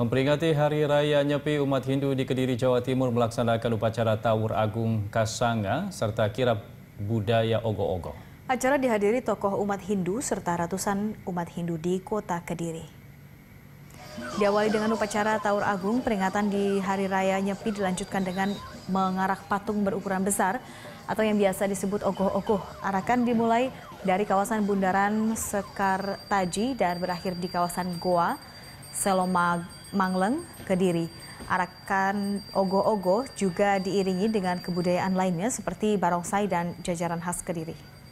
Memperingati Hari Raya Nyepi, umat Hindu di Kediri, Jawa Timur melaksanakan upacara Tawur Agung Kasanga serta kirab budaya Ogo-Ogo. Acara dihadiri tokoh umat Hindu serta ratusan umat Hindu di kota Kediri. Diawali dengan upacara Taur Agung, peringatan di Hari Raya Nyepi dilanjutkan dengan mengarak patung berukuran besar atau yang biasa disebut ogoh-ogoh. Arakan dimulai dari kawasan Bundaran Sekar Taji dan berakhir di kawasan Goa, Selomag Mangleng, Kediri. Arakan ogo-ogo juga diiringi dengan kebudayaan lainnya seperti barongsai dan jajaran khas Kediri.